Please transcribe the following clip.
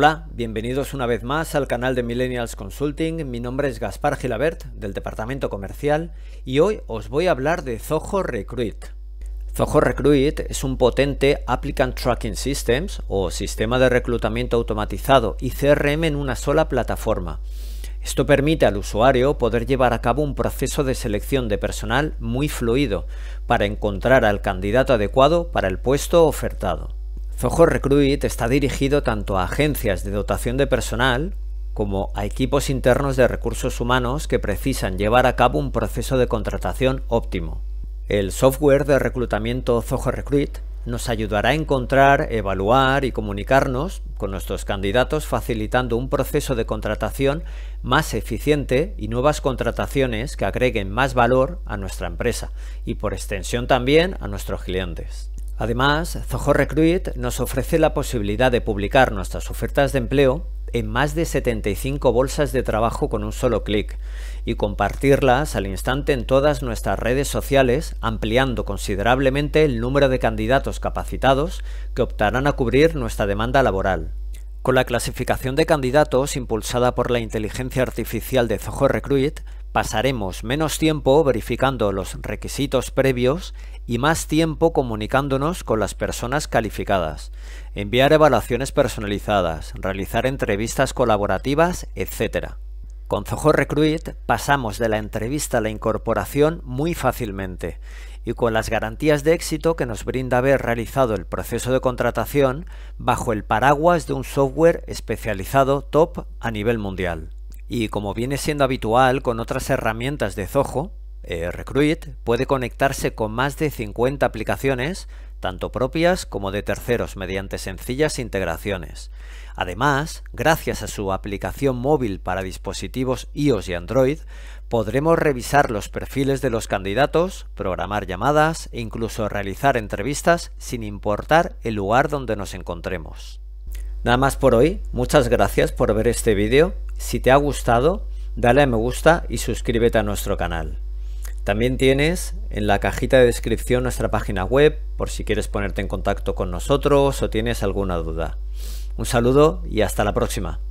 Hola, bienvenidos una vez más al canal de Millennials Consulting. Mi nombre es Gaspar Gilabert del Departamento Comercial y hoy os voy a hablar de Zoho Recruit. Zoho Recruit es un potente Applicant Tracking Systems o sistema de reclutamiento automatizado y CRM en una sola plataforma. Esto permite al usuario poder llevar a cabo un proceso de selección de personal muy fluido para encontrar al candidato adecuado para el puesto ofertado. Zoho Recruit está dirigido tanto a agencias de dotación de personal como a equipos internos de recursos humanos que precisan llevar a cabo un proceso de contratación óptimo. El software de reclutamiento Zoho Recruit nos ayudará a encontrar, evaluar y comunicarnos con nuestros candidatos facilitando un proceso de contratación más eficiente y nuevas contrataciones que agreguen más valor a nuestra empresa y por extensión también a nuestros clientes. Además, Zoho Recruit nos ofrece la posibilidad de publicar nuestras ofertas de empleo en más de 75 bolsas de trabajo con un solo clic y compartirlas al instante en todas nuestras redes sociales, ampliando considerablemente el número de candidatos capacitados que optarán a cubrir nuestra demanda laboral. Con la clasificación de candidatos impulsada por la inteligencia artificial de Zoho Recruit, pasaremos menos tiempo verificando los requisitos previos y más tiempo comunicándonos con las personas calificadas, enviar evaluaciones personalizadas, realizar entrevistas colaborativas, etc. Con Zoho Recruit pasamos de la entrevista a la incorporación muy fácilmente y con las garantías de éxito que nos brinda haber realizado el proceso de contratación bajo el paraguas de un software especializado top a nivel mundial. Y como viene siendo habitual con otras herramientas de Zoho, eh, Recruit puede conectarse con más de 50 aplicaciones, tanto propias como de terceros, mediante sencillas integraciones. Además, gracias a su aplicación móvil para dispositivos iOS y Android, podremos revisar los perfiles de los candidatos, programar llamadas e incluso realizar entrevistas sin importar el lugar donde nos encontremos. Nada más por hoy, muchas gracias por ver este vídeo, si te ha gustado, dale a me gusta y suscríbete a nuestro canal. También tienes en la cajita de descripción nuestra página web por si quieres ponerte en contacto con nosotros o tienes alguna duda. Un saludo y hasta la próxima.